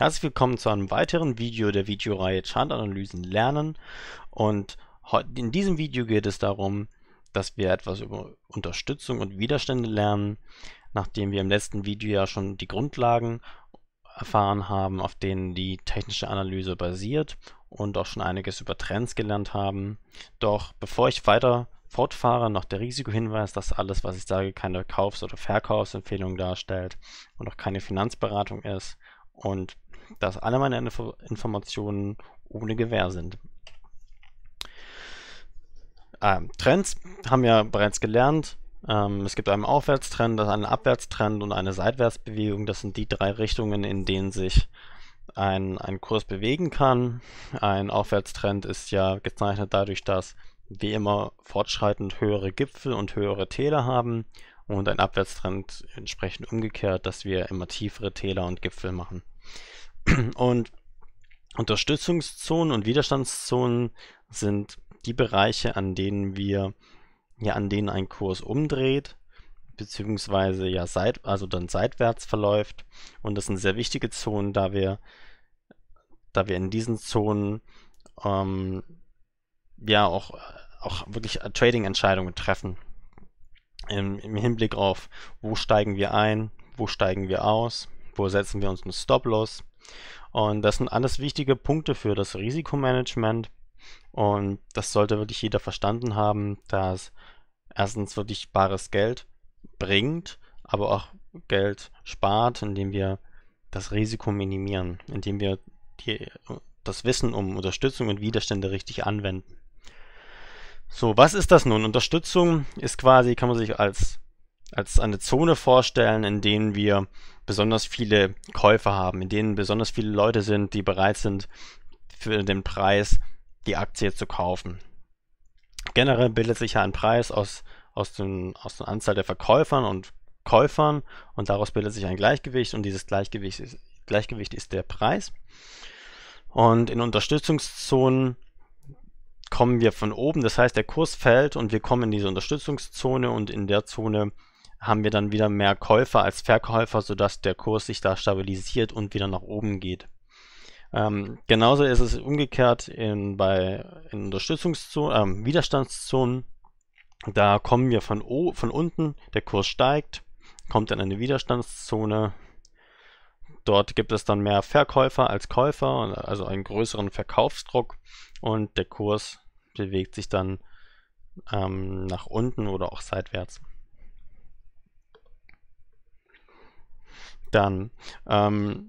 Herzlich willkommen zu einem weiteren Video der Videoreihe Chartanalysen lernen und in diesem Video geht es darum, dass wir etwas über Unterstützung und Widerstände lernen, nachdem wir im letzten Video ja schon die Grundlagen erfahren haben, auf denen die technische Analyse basiert und auch schon einiges über Trends gelernt haben. Doch bevor ich weiter fortfahre, noch der Risikohinweis, dass alles, was ich sage, keine Kaufs- oder Verkaufsempfehlung darstellt und auch keine Finanzberatung ist und dass alle meine Inf Informationen ohne Gewähr sind. Ähm, Trends haben wir bereits gelernt. Ähm, es gibt einen Aufwärtstrend, einen Abwärtstrend und eine Seitwärtsbewegung. Das sind die drei Richtungen, in denen sich ein, ein Kurs bewegen kann. Ein Aufwärtstrend ist ja gezeichnet dadurch, dass wir immer fortschreitend höhere Gipfel und höhere Täler haben und ein Abwärtstrend entsprechend umgekehrt, dass wir immer tiefere Täler und Gipfel machen. Und Unterstützungszonen und Widerstandszonen sind die Bereiche, an denen wir, ja, an denen ein Kurs umdreht, beziehungsweise ja seit, also dann seitwärts verläuft. Und das sind sehr wichtige Zonen, da wir, da wir in diesen Zonen ähm, ja auch, auch wirklich Trading-Entscheidungen treffen. Im, Im Hinblick auf, wo steigen wir ein, wo steigen wir aus, wo setzen wir uns einen Stop-Loss und das sind alles wichtige Punkte für das Risikomanagement. Und das sollte wirklich jeder verstanden haben, dass erstens wirklich bares Geld bringt, aber auch Geld spart, indem wir das Risiko minimieren, indem wir die, das Wissen um Unterstützung und Widerstände richtig anwenden. So, was ist das nun? Unterstützung ist quasi, kann man sich als als eine Zone vorstellen, in denen wir besonders viele Käufer haben, in denen besonders viele Leute sind, die bereit sind, für den Preis die Aktie zu kaufen. Generell bildet sich ja ein Preis aus, aus, den, aus der Anzahl der Verkäufern und Käufern und daraus bildet sich ein Gleichgewicht und dieses Gleichgewicht ist, Gleichgewicht ist der Preis. Und in Unterstützungszonen kommen wir von oben, das heißt der Kurs fällt und wir kommen in diese Unterstützungszone und in der Zone haben wir dann wieder mehr Käufer als Verkäufer, sodass der Kurs sich da stabilisiert und wieder nach oben geht. Ähm, genauso ist es umgekehrt in, bei in Unterstützungszonen, äh, Widerstandszonen. Da kommen wir von, o, von unten, der Kurs steigt, kommt in eine Widerstandszone. Dort gibt es dann mehr Verkäufer als Käufer, also einen größeren Verkaufsdruck und der Kurs bewegt sich dann ähm, nach unten oder auch seitwärts. Dann, ähm,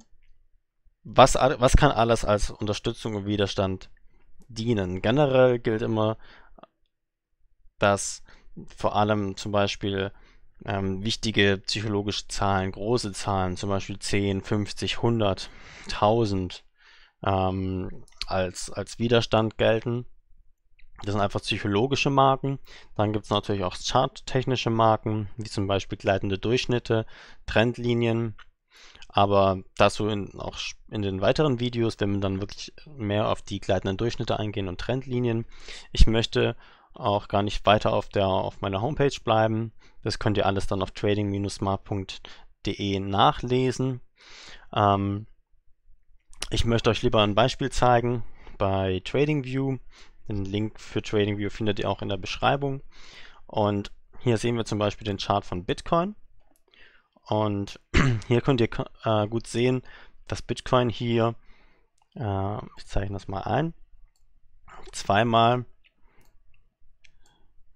was, was kann alles als Unterstützung und Widerstand dienen? Generell gilt immer, dass vor allem zum Beispiel ähm, wichtige psychologische Zahlen, große Zahlen, zum Beispiel 10, 50, 100, 1000 ähm, als, als Widerstand gelten. Das sind einfach psychologische Marken. Dann gibt es natürlich auch charttechnische Marken, wie zum Beispiel gleitende Durchschnitte, Trendlinien, aber dazu in, auch in den weiteren Videos, wenn wir dann wirklich mehr auf die gleitenden Durchschnitte eingehen und Trendlinien. Ich möchte auch gar nicht weiter auf, der, auf meiner Homepage bleiben. Das könnt ihr alles dann auf trading-smart.de nachlesen. Ähm, ich möchte euch lieber ein Beispiel zeigen bei TradingView. Den Link für TradingView findet ihr auch in der Beschreibung. Und hier sehen wir zum Beispiel den Chart von Bitcoin. Und hier könnt ihr äh, gut sehen, dass Bitcoin hier, äh, ich zeichne das mal ein, zweimal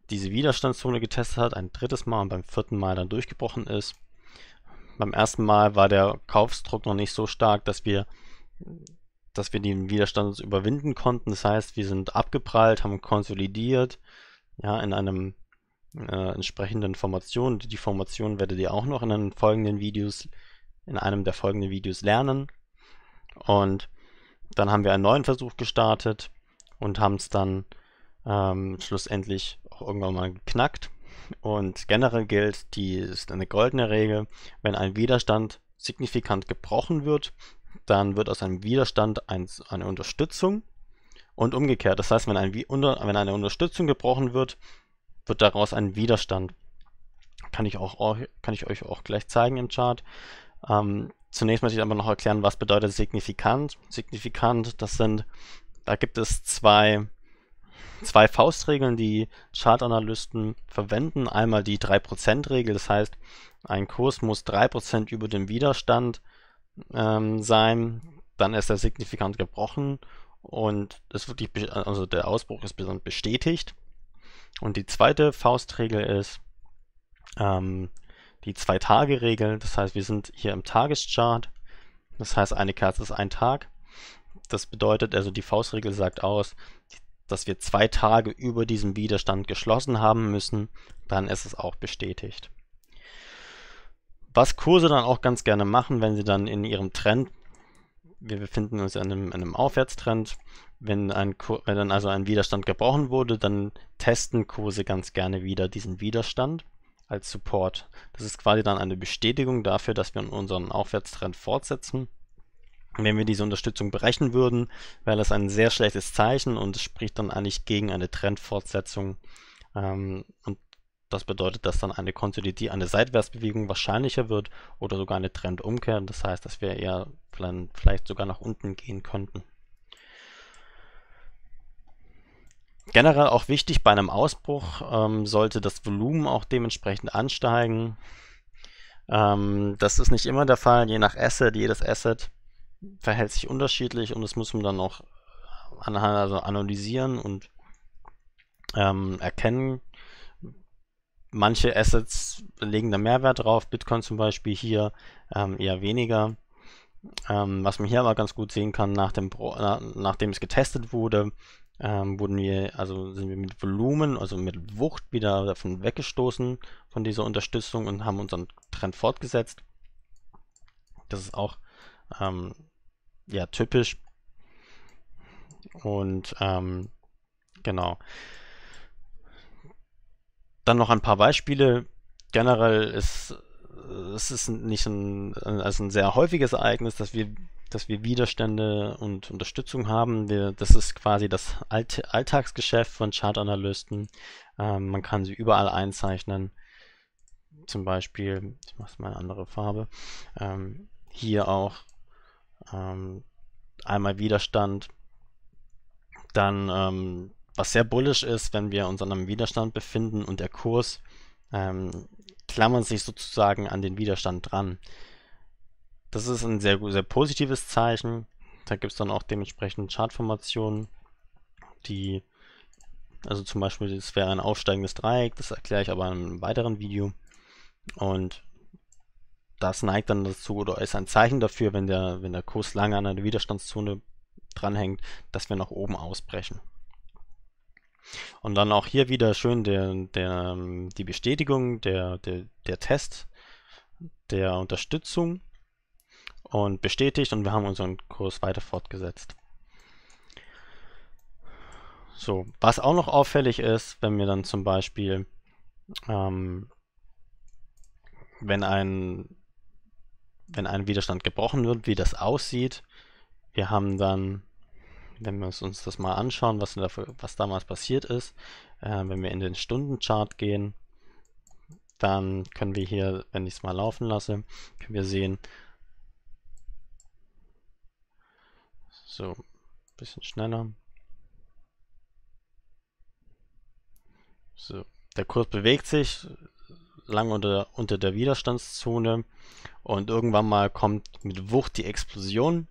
diese Widerstandszone getestet hat, ein drittes Mal und beim vierten Mal dann durchgebrochen ist. Beim ersten Mal war der Kaufsdruck noch nicht so stark, dass wir, dass wir den Widerstand überwinden konnten. Das heißt, wir sind abgeprallt, haben konsolidiert, ja, in einem äh, entsprechenden Formationen. Die Formation werdet ihr auch noch in den folgenden Videos, in einem der folgenden Videos lernen. Und dann haben wir einen neuen Versuch gestartet und haben es dann ähm, schlussendlich auch irgendwann mal geknackt. Und generell gilt, die ist eine goldene Regel, wenn ein Widerstand signifikant gebrochen wird, dann wird aus einem Widerstand ein, eine Unterstützung und umgekehrt. Das heißt, wenn, ein, wenn eine Unterstützung gebrochen wird, wird daraus ein Widerstand. Kann ich, auch, kann ich euch auch gleich zeigen im Chart. Ähm, zunächst möchte ich aber noch erklären, was bedeutet signifikant. Signifikant, das sind, da gibt es zwei, zwei Faustregeln, die Chartanalysten verwenden. Einmal die 3%-Regel, das heißt, ein Kurs muss 3% über dem Widerstand ähm, sein, dann ist er signifikant gebrochen und ist wirklich, also der Ausbruch ist bestätigt. Und die zweite Faustregel ist ähm, die Zwei-Tage-Regel. Das heißt, wir sind hier im Tageschart. Das heißt, eine Kerze ist ein Tag. Das bedeutet also, die Faustregel sagt aus, dass wir zwei Tage über diesem Widerstand geschlossen haben müssen. Dann ist es auch bestätigt. Was Kurse dann auch ganz gerne machen, wenn sie dann in ihrem Trend, wir befinden uns in einem, in einem Aufwärtstrend, wenn, ein, wenn dann also ein Widerstand gebrochen wurde, dann testen Kurse ganz gerne wieder diesen Widerstand als Support. Das ist quasi dann eine Bestätigung dafür, dass wir unseren Aufwärtstrend fortsetzen. Wenn wir diese Unterstützung brechen würden, wäre das ein sehr schlechtes Zeichen und spricht dann eigentlich gegen eine Trendfortsetzung. Ähm, und das bedeutet, dass dann eine Konsolidierung, eine Seitwärtsbewegung wahrscheinlicher wird oder sogar eine Trendumkehr. Das heißt, dass wir eher vielleicht sogar nach unten gehen könnten. Generell auch wichtig, bei einem Ausbruch ähm, sollte das Volumen auch dementsprechend ansteigen. Ähm, das ist nicht immer der Fall, je nach Asset, jedes Asset verhält sich unterschiedlich und das muss man dann auch anhand, also analysieren und ähm, erkennen. Manche Assets legen da Mehrwert drauf, Bitcoin zum Beispiel hier ähm, eher weniger. Ähm, was man hier aber ganz gut sehen kann, nach dem, nachdem es getestet wurde, ähm, wurden wir, also sind wir mit Volumen, also mit Wucht wieder davon weggestoßen von dieser Unterstützung und haben unseren Trend fortgesetzt. Das ist auch ähm, ja typisch. Und ähm, genau. Dann noch ein paar Beispiele. Generell ist es ist nicht ein, also ein sehr häufiges Ereignis, dass wir dass wir Widerstände und Unterstützung haben. Wir, das ist quasi das Alt Alltagsgeschäft von Chartanalysten. Ähm, man kann sie überall einzeichnen. Zum Beispiel, ich mache es mal eine andere Farbe, ähm, hier auch ähm, einmal Widerstand. Dann, ähm, was sehr bullisch ist, wenn wir uns an einem Widerstand befinden und der Kurs ähm, klammert sich sozusagen an den Widerstand dran. Das ist ein sehr, sehr positives Zeichen. Da gibt es dann auch dementsprechend Chartformationen, die, also zum Beispiel, das wäre ein aufsteigendes Dreieck, das erkläre ich aber in einem weiteren Video. Und das neigt dann dazu oder ist ein Zeichen dafür, wenn der, wenn der Kurs lange an einer Widerstandszone dranhängt, dass wir nach oben ausbrechen. Und dann auch hier wieder schön der, der, die Bestätigung, der, der, der Test der Unterstützung und bestätigt und wir haben unseren Kurs weiter fortgesetzt. So, was auch noch auffällig ist, wenn wir dann zum Beispiel, ähm, wenn ein wenn ein Widerstand gebrochen wird, wie das aussieht. Wir haben dann, wenn wir uns das mal anschauen, was, dafür, was damals passiert ist, äh, wenn wir in den Stundenchart gehen, dann können wir hier, wenn ich es mal laufen lasse, können wir sehen, So, bisschen schneller. So, der Kurs bewegt sich lang unter, unter der Widerstandszone und irgendwann mal kommt mit Wucht die Explosion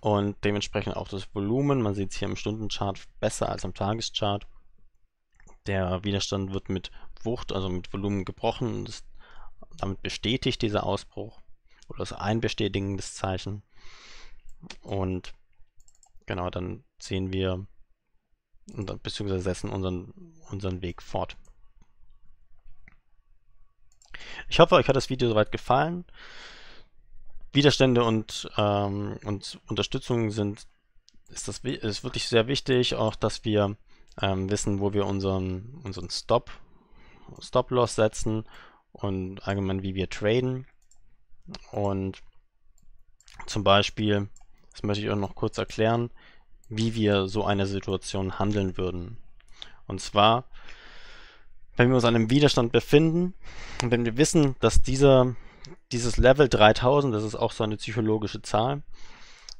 und dementsprechend auch das Volumen. Man sieht es hier im Stundenchart besser als am Tageschart. Der Widerstand wird mit Wucht, also mit Volumen gebrochen und ist, damit bestätigt dieser Ausbruch oder das Einbestätigen des Zeichen. Und genau, dann sehen wir, beziehungsweise setzen unseren, unseren Weg fort. Ich hoffe, euch hat das Video soweit gefallen. Widerstände und, ähm, und Unterstützung sind ist das ist wirklich sehr wichtig, auch dass wir ähm, wissen, wo wir unseren, unseren Stop, Stop-Loss setzen und allgemein wie wir traden. Und zum Beispiel das möchte ich euch noch kurz erklären, wie wir so eine Situation handeln würden. Und zwar, wenn wir uns an einem Widerstand befinden und wenn wir wissen, dass dieser, dieses Level 3000, das ist auch so eine psychologische Zahl,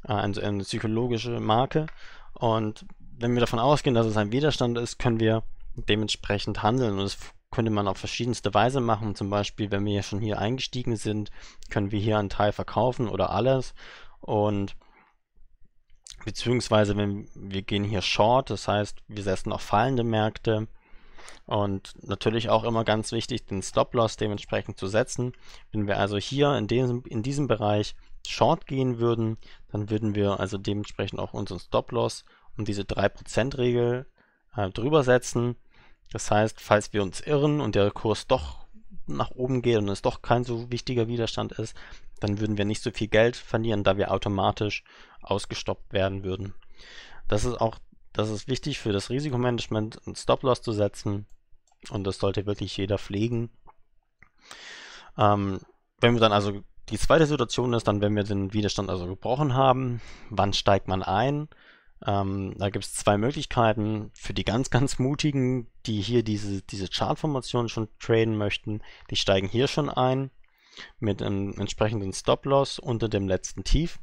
äh, eine, eine psychologische Marke, und wenn wir davon ausgehen, dass es ein Widerstand ist, können wir dementsprechend handeln. Und das könnte man auf verschiedenste Weise machen. Zum Beispiel, wenn wir schon hier eingestiegen sind, können wir hier einen Teil verkaufen oder alles. Und Beziehungsweise wenn wir gehen hier Short, das heißt, wir setzen auf fallende Märkte. Und natürlich auch immer ganz wichtig, den Stop-Loss dementsprechend zu setzen. Wenn wir also hier in diesem, in diesem Bereich Short gehen würden, dann würden wir also dementsprechend auch unseren Stop-Loss um diese 3%-Regel äh, drüber setzen. Das heißt, falls wir uns irren und der Kurs doch nach oben geht und es doch kein so wichtiger Widerstand ist, dann würden wir nicht so viel Geld verlieren, da wir automatisch ausgestoppt werden würden. Das ist auch, das ist wichtig für das Risikomanagement, einen Stop-Loss zu setzen und das sollte wirklich jeder pflegen. Ähm, wenn wir dann also die zweite Situation ist, dann wenn wir den Widerstand also gebrochen haben, wann steigt man ein? Ähm, da gibt es zwei Möglichkeiten für die ganz, ganz mutigen, die hier diese, diese Chartformation schon traden möchten. Die steigen hier schon ein mit einem entsprechenden Stop-Loss unter dem letzten Tief.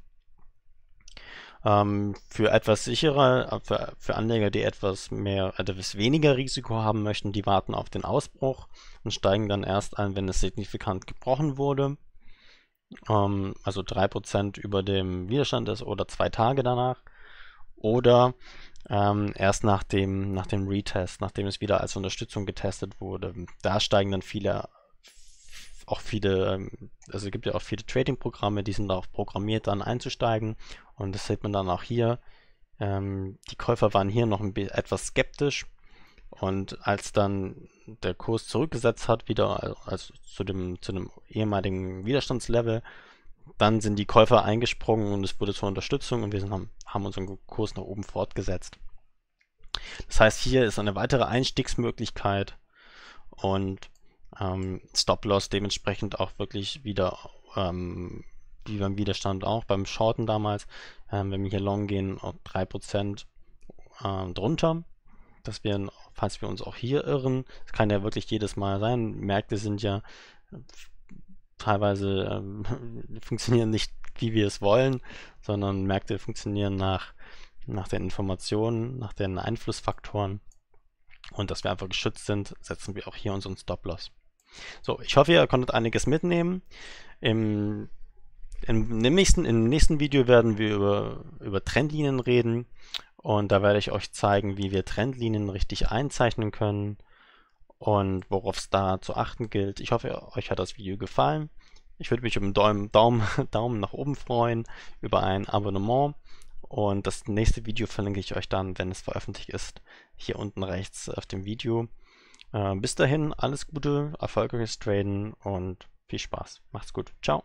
Ähm, für etwas sicherer, äh, für, für, Anleger, die etwas mehr, etwas weniger Risiko haben möchten, die warten auf den Ausbruch und steigen dann erst ein, wenn es signifikant gebrochen wurde. Ähm, also 3% über dem Widerstand ist oder zwei Tage danach. Oder ähm, erst nach dem, nach dem Retest, nachdem es wieder als Unterstützung getestet wurde. Da steigen dann viele auch viele, ähm, also es gibt ja auch viele Trading-Programme, die sind auch programmiert, dann einzusteigen. Und das sieht man dann auch hier. Ähm, die Käufer waren hier noch ein etwas skeptisch. Und als dann der Kurs zurückgesetzt hat, wieder also zu, dem, zu dem ehemaligen Widerstandslevel, dann sind die Käufer eingesprungen und es wurde zur Unterstützung und wir sind, haben, haben unseren Kurs nach oben fortgesetzt. Das heißt, hier ist eine weitere Einstiegsmöglichkeit und ähm, Stop-Loss dementsprechend auch wirklich wieder, ähm, wie beim Widerstand auch, beim Shorten damals, ähm, wenn wir hier long gehen, 3% ähm, drunter, dass wir, falls wir uns auch hier irren, das kann ja wirklich jedes Mal sein, Märkte sind ja äh, teilweise, ähm, funktionieren nicht, wie wir es wollen, sondern Märkte funktionieren nach, nach den Informationen, nach den Einflussfaktoren und dass wir einfach geschützt sind, setzen wir auch hier unseren Stop-Loss. So, ich hoffe, ihr konntet einiges mitnehmen. Im, im, nächsten, Im nächsten Video werden wir über, über Trendlinien reden und da werde ich euch zeigen, wie wir Trendlinien richtig einzeichnen können und worauf es da zu achten gilt. Ich hoffe, euch hat das Video gefallen. Ich würde mich über einen Daumen, Daumen, Daumen nach oben freuen, über ein Abonnement und das nächste Video verlinke ich euch dann, wenn es veröffentlicht ist, hier unten rechts auf dem Video. Äh, bis dahin alles Gute, erfolgreiches Traden und viel Spaß. Macht's gut. Ciao.